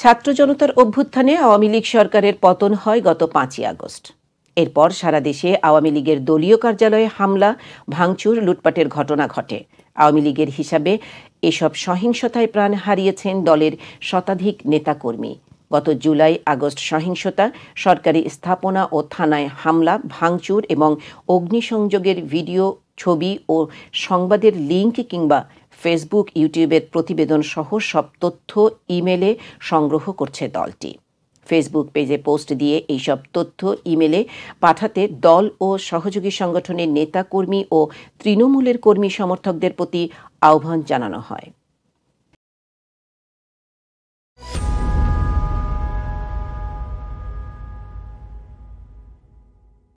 ছাত্র জনতার অভ্যুত্থানে আওয়ামী লীগ সরকারের পতন হয় গত পাঁচই আগস্ট এরপর সারা দেশে আওয়ামী লীগের দলীয় কার্যালয়ে হামলা ভাঙচুর লুটপাটের ঘটনা ঘটে আওয়ামী লীগের হিসাবে এসব সহিংসতায় প্রাণ হারিয়েছেন দলের শতাধিক নেতাকর্মী গত জুলাই আগস্ট সহিংসতা সরকারি স্থাপনা ও থানায় হামলা ভাঙচুর এবং অগ্নিসংযোগের ভিডিও ছবি ও সংবাদের লিঙ্ক কিংবা ফেসবুক ইউটিউবের প্রতিবেদন সহ সব তথ্য ইমেলে সংগ্রহ করছে দলটি ফেসবুক পেজে পোস্ট দিয়ে এইসব তথ্য ইমেলে পাঠাতে দল ও সহযোগী সংগঠনের নেতাকর্মী ও তৃণমূলের কর্মী সমর্থকদের প্রতি আহ্বান জানানো হয়